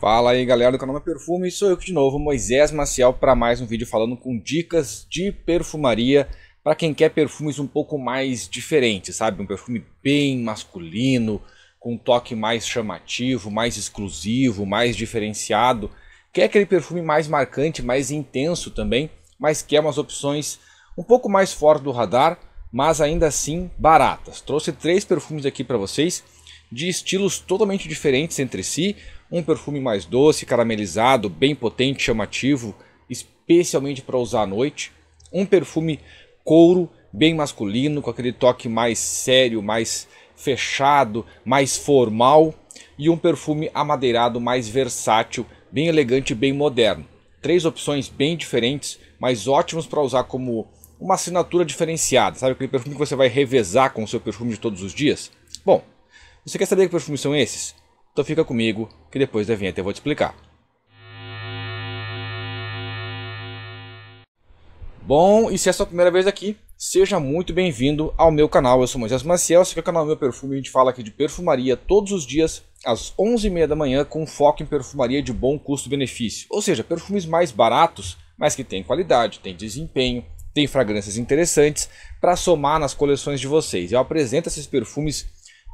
Fala aí galera do canal Meu é Perfume, sou eu de novo, Moisés Maciel, para mais um vídeo falando com dicas de perfumaria para quem quer perfumes um pouco mais diferentes, sabe? Um perfume bem masculino, com um toque mais chamativo, mais exclusivo, mais diferenciado. Quer é aquele perfume mais marcante, mais intenso também, mas quer é umas opções um pouco mais fora do radar, mas ainda assim baratas. Trouxe três perfumes aqui para vocês de estilos totalmente diferentes entre si, um perfume mais doce, caramelizado, bem potente, chamativo, especialmente para usar à noite. Um perfume couro, bem masculino, com aquele toque mais sério, mais fechado, mais formal. E um perfume amadeirado mais versátil, bem elegante e bem moderno. Três opções bem diferentes, mas ótimos para usar como uma assinatura diferenciada, sabe? Aquele perfume que você vai revezar com o seu perfume de todos os dias. Bom, você quer saber que perfumes são esses? Então fica comigo, que depois da vinheta eu vou te explicar. Bom, e se é a sua primeira vez aqui, seja muito bem-vindo ao meu canal. Eu sou Moisés Maciel, esse aqui é o canal Meu Perfume. A gente fala aqui de perfumaria todos os dias, às 11h30 da manhã, com foco em perfumaria de bom custo-benefício. Ou seja, perfumes mais baratos, mas que têm qualidade, têm desempenho, têm fragrâncias interessantes para somar nas coleções de vocês. Eu apresento esses perfumes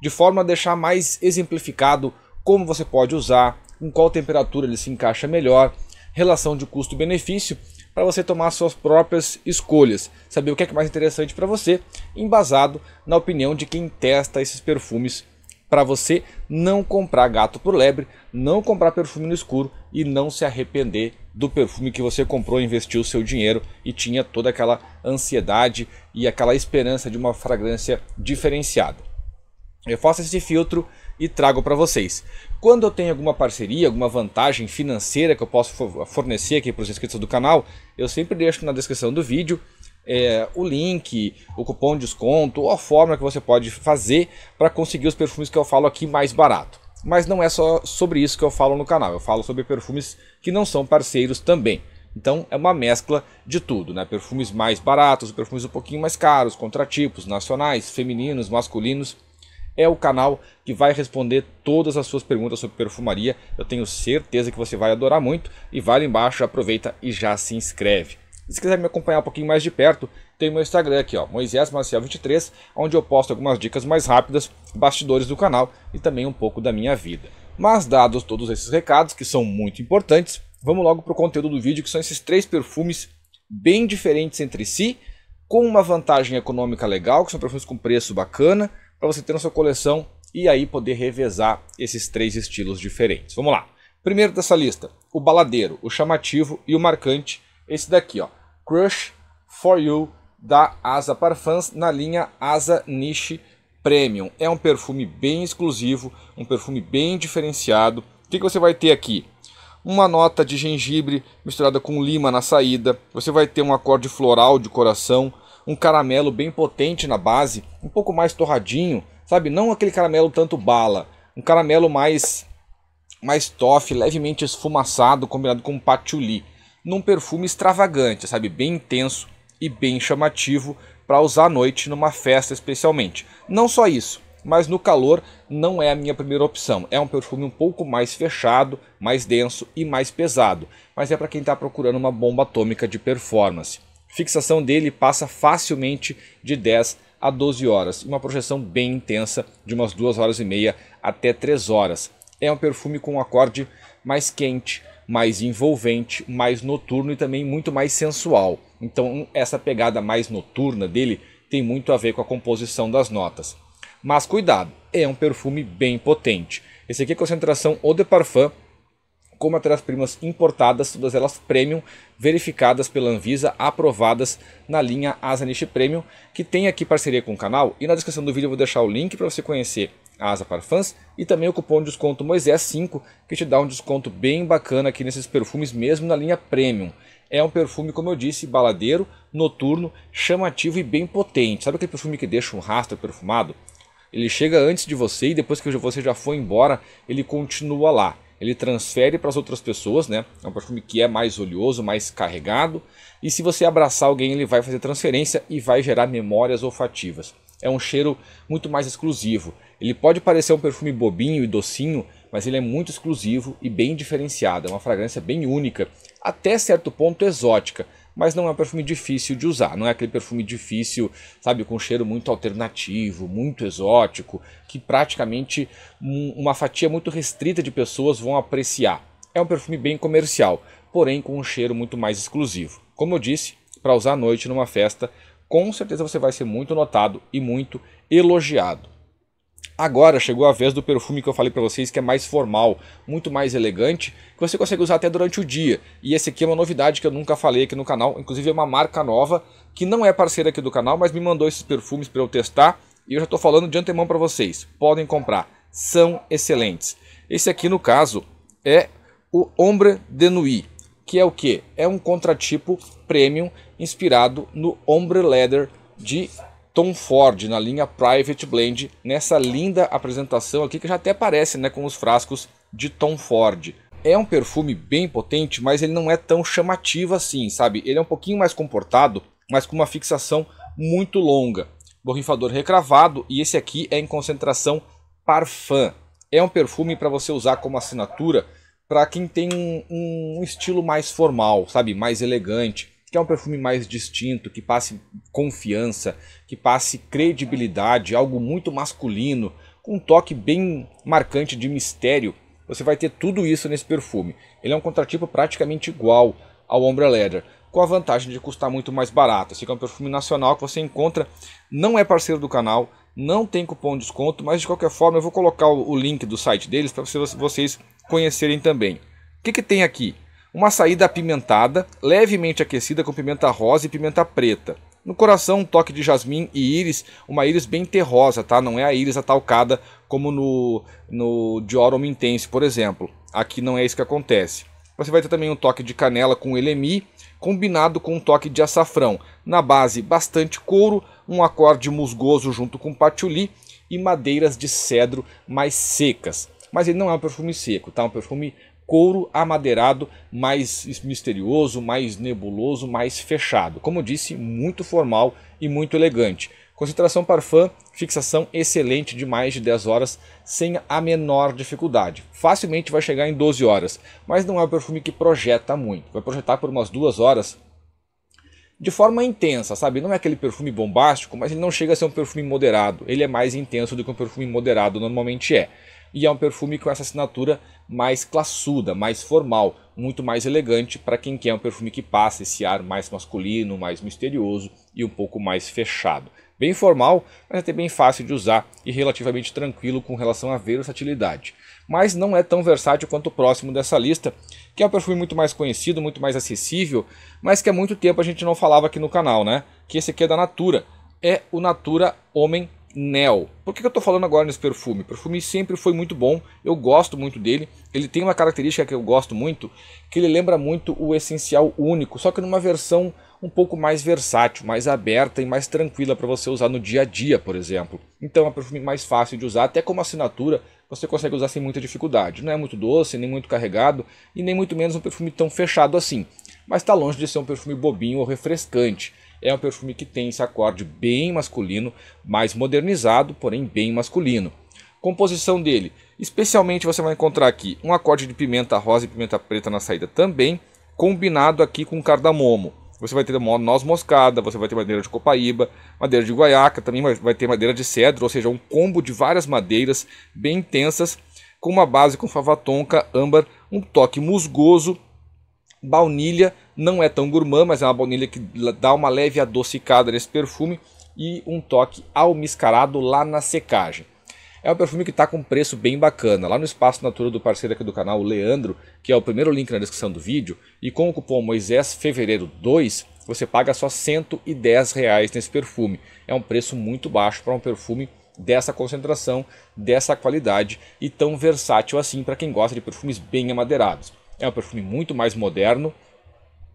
de forma a deixar mais exemplificado como você pode usar, com qual temperatura ele se encaixa melhor, relação de custo-benefício, para você tomar suas próprias escolhas, saber o que é, é mais interessante para você, embasado na opinião de quem testa esses perfumes para você não comprar gato por lebre, não comprar perfume no escuro e não se arrepender do perfume que você comprou, investiu o seu dinheiro e tinha toda aquela ansiedade e aquela esperança de uma fragrância diferenciada. Eu faço esse filtro e trago para vocês. Quando eu tenho alguma parceria, alguma vantagem financeira que eu posso fornecer aqui para os inscritos do canal, eu sempre deixo na descrição do vídeo é, o link, o cupom de desconto ou a forma que você pode fazer para conseguir os perfumes que eu falo aqui mais barato. Mas não é só sobre isso que eu falo no canal, eu falo sobre perfumes que não são parceiros também. Então é uma mescla de tudo, né? Perfumes mais baratos, perfumes um pouquinho mais caros, contratipos, nacionais, femininos, masculinos é o canal que vai responder todas as suas perguntas sobre perfumaria. Eu tenho certeza que você vai adorar muito e vai lá embaixo, aproveita e já se inscreve. Se quiser me acompanhar um pouquinho mais de perto, tem meu Instagram aqui, ó, Moisés Marcel 23, onde eu posto algumas dicas mais rápidas, bastidores do canal e também um pouco da minha vida. Mas dados todos esses recados, que são muito importantes, vamos logo para o conteúdo do vídeo, que são esses três perfumes bem diferentes entre si, com uma vantagem econômica legal, que são perfumes com preço bacana, para você ter na sua coleção e aí poder revezar esses três estilos diferentes. Vamos lá. Primeiro dessa lista, o baladeiro, o chamativo e o marcante, esse daqui, ó, Crush for You da Asa Parfums na linha Asa Niche Premium. É um perfume bem exclusivo, um perfume bem diferenciado. O que, que você vai ter aqui? Uma nota de gengibre misturada com lima na saída. Você vai ter um acorde floral de coração um caramelo bem potente na base, um pouco mais torradinho, sabe? Não aquele caramelo tanto bala, um caramelo mais mais toffee, levemente esfumaçado, combinado com patchouli, num perfume extravagante, sabe? Bem intenso e bem chamativo para usar à noite numa festa especialmente. Não só isso, mas no calor não é a minha primeira opção. É um perfume um pouco mais fechado, mais denso e mais pesado, mas é para quem está procurando uma bomba atômica de performance fixação dele passa facilmente de 10 a 12 horas, uma projeção bem intensa de umas 2 horas e meia até 3 horas. É um perfume com um acorde mais quente, mais envolvente, mais noturno e também muito mais sensual. Então, essa pegada mais noturna dele tem muito a ver com a composição das notas. Mas cuidado, é um perfume bem potente. Esse aqui é a concentração Eau de Parfum com matérias-primas importadas, todas elas premium, verificadas pela Anvisa, aprovadas na linha Asa Niche Premium, que tem aqui parceria com o canal. E na descrição do vídeo eu vou deixar o link para você conhecer a Asa para fãs e também o cupom de desconto Moisés5, que te dá um desconto bem bacana aqui nesses perfumes, mesmo na linha Premium. É um perfume, como eu disse, baladeiro, noturno, chamativo e bem potente. Sabe aquele perfume que deixa um rastro perfumado? Ele chega antes de você e depois que você já foi embora, ele continua lá ele transfere para as outras pessoas, né? É um perfume que é mais oleoso, mais carregado. E se você abraçar alguém, ele vai fazer transferência e vai gerar memórias olfativas. É um cheiro muito mais exclusivo. Ele pode parecer um perfume bobinho e docinho, mas ele é muito exclusivo e bem diferenciado. É uma fragrância bem única, até certo ponto exótica, mas não é um perfume difícil de usar, não é aquele perfume difícil, sabe, com cheiro muito alternativo, muito exótico, que praticamente uma fatia muito restrita de pessoas vão apreciar. É um perfume bem comercial, porém com um cheiro muito mais exclusivo. Como eu disse, para usar à noite numa festa, com certeza você vai ser muito notado e muito elogiado. Agora chegou a vez do perfume que eu falei para vocês que é mais formal, muito mais elegante, que você consegue usar até durante o dia. E esse aqui é uma novidade que eu nunca falei aqui no canal, inclusive é uma marca nova que não é parceira aqui do canal, mas me mandou esses perfumes para eu testar e eu já estou falando de antemão para vocês. Podem comprar, são excelentes. Esse aqui no caso é o Ombre de Nuit, que é o que? É um contratipo premium inspirado no Ombre Leather de Tom Ford na linha Private Blend, nessa linda apresentação aqui que já até parece né, com os frascos de Tom Ford. É um perfume bem potente, mas ele não é tão chamativo assim, sabe? Ele é um pouquinho mais comportado, mas com uma fixação muito longa. Borrifador recravado e esse aqui é em concentração Parfum. É um perfume para você usar como assinatura para quem tem um, um estilo mais formal, sabe? Mais elegante que é um perfume mais distinto, que passe confiança, que passe credibilidade, algo muito masculino, com um toque bem marcante de mistério. Você vai ter tudo isso nesse perfume. Ele é um contratipo praticamente igual ao Ombra Leather, com a vantagem de custar muito mais barato. Esse aqui é um perfume nacional que você encontra, não é parceiro do canal, não tem cupom de desconto, mas de qualquer forma eu vou colocar o link do site deles para vocês conhecerem também. O que, que tem aqui? Uma saída apimentada, levemente aquecida com pimenta rosa e pimenta preta. No coração, um toque de jasmim e íris, uma íris bem terrosa, tá? Não é a íris atalcada como no, no Diorum Intense, por exemplo. Aqui não é isso que acontece. Você vai ter também um toque de canela com elemi, combinado com um toque de açafrão. Na base, bastante couro, um acorde musgoso junto com patchouli e madeiras de cedro mais secas. Mas ele não é um perfume seco, tá? É um perfume couro amadeirado mais misterioso, mais nebuloso, mais fechado. Como disse, muito formal e muito elegante. Concentração Parfum, fixação excelente de mais de 10 horas, sem a menor dificuldade. Facilmente vai chegar em 12 horas, mas não é um perfume que projeta muito. Vai projetar por umas 2 horas de forma intensa, sabe? Não é aquele perfume bombástico, mas ele não chega a ser um perfume moderado. Ele é mais intenso do que um perfume moderado normalmente é e é um perfume com essa assinatura mais classuda, mais formal, muito mais elegante para quem quer um perfume que passe esse ar mais masculino, mais misterioso e um pouco mais fechado. Bem formal, mas até bem fácil de usar e relativamente tranquilo com relação à versatilidade. Mas não é tão versátil quanto o próximo dessa lista, que é um perfume muito mais conhecido, muito mais acessível, mas que há muito tempo a gente não falava aqui no canal, né? Que esse aqui é da Natura. É o Natura Homem Nel. Por que eu estou falando agora nesse perfume? O perfume sempre foi muito bom, eu gosto muito dele. Ele tem uma característica que eu gosto muito, que ele lembra muito o essencial único, só que numa versão um pouco mais versátil, mais aberta e mais tranquila para você usar no dia a dia, por exemplo. Então é um perfume mais fácil de usar, até como assinatura você consegue usar sem muita dificuldade. Não é muito doce, nem muito carregado e nem muito menos um perfume tão fechado assim. Mas está longe de ser um perfume bobinho ou refrescante é um perfume que tem esse acorde bem masculino, mais modernizado, porém bem masculino. Composição dele: especialmente você vai encontrar aqui um acorde de pimenta rosa e pimenta preta na saída também, combinado aqui com cardamomo. Você vai ter noz moscada, você vai ter madeira de copaíba, madeira de guaiaca, também vai ter madeira de cedro, ou seja, um combo de várias madeiras bem intensas, com uma base com fava tonka, âmbar, um toque musgoso baunilha, não é tão gourmand, mas é uma baunilha que dá uma leve adocicada nesse perfume e um toque almiscarado lá na secagem. É um perfume que está com um preço bem bacana. Lá no Espaço Natura do parceiro aqui do canal, o Leandro, que é o primeiro link na descrição do vídeo, e com o cupom Moisés Fevereiro 2, você paga só 110 reais nesse perfume. É um preço muito baixo para um perfume dessa concentração, dessa qualidade e tão versátil assim para quem gosta de perfumes bem amadeirados. É um perfume muito mais moderno,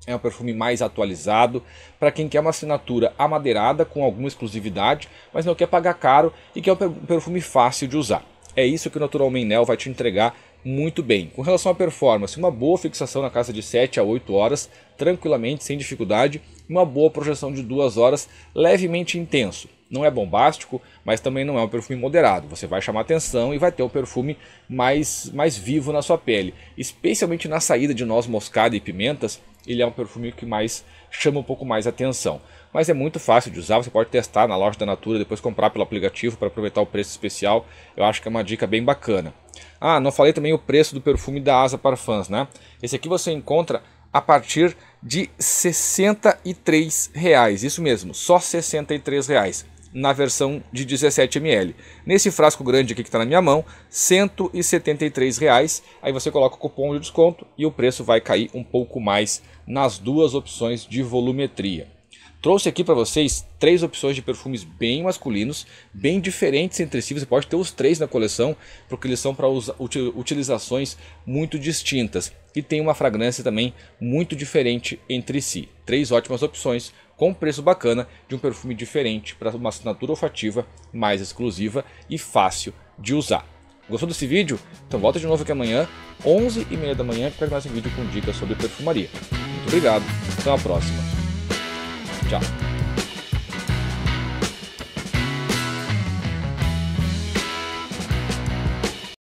é um perfume mais atualizado para quem quer uma assinatura amadeirada com alguma exclusividade, mas não quer pagar caro e quer um perfume fácil de usar. É isso que o Natural Nell vai te entregar muito bem. Com relação à performance, uma boa fixação na casa de 7 a 8 horas, tranquilamente, sem dificuldade, uma boa projeção de 2 horas, levemente intenso. Não é bombástico, mas também não é um perfume moderado. Você vai chamar atenção e vai ter o um perfume mais, mais vivo na sua pele. Especialmente na saída de noz moscada e pimentas, ele é um perfume que mais chama um pouco mais atenção. Mas é muito fácil de usar, você pode testar na loja da Natura, depois comprar pelo aplicativo para aproveitar o preço especial. Eu acho que é uma dica bem bacana. Ah, não falei também o preço do perfume da Asa Parfums, né? Esse aqui você encontra a partir de R$ 63,00. Isso mesmo, só R$ 63,00 na versão de 17ml. Nesse frasco grande aqui que está na minha mão, R$ 173,00. Aí você coloca o cupom de desconto e o preço vai cair um pouco mais nas duas opções de volumetria. Trouxe aqui para vocês três opções de perfumes bem masculinos, bem diferentes entre si. Você pode ter os três na coleção, porque eles são para utilizações muito distintas e tem uma fragrância também muito diferente entre si. Três ótimas opções com um preço bacana de um perfume diferente para uma assinatura olfativa mais exclusiva e fácil de usar. Gostou desse vídeo? Então volta de novo aqui amanhã, 11h30 da manhã, para mais um vídeo com dicas sobre perfumaria. Muito obrigado, até a próxima. Tchau.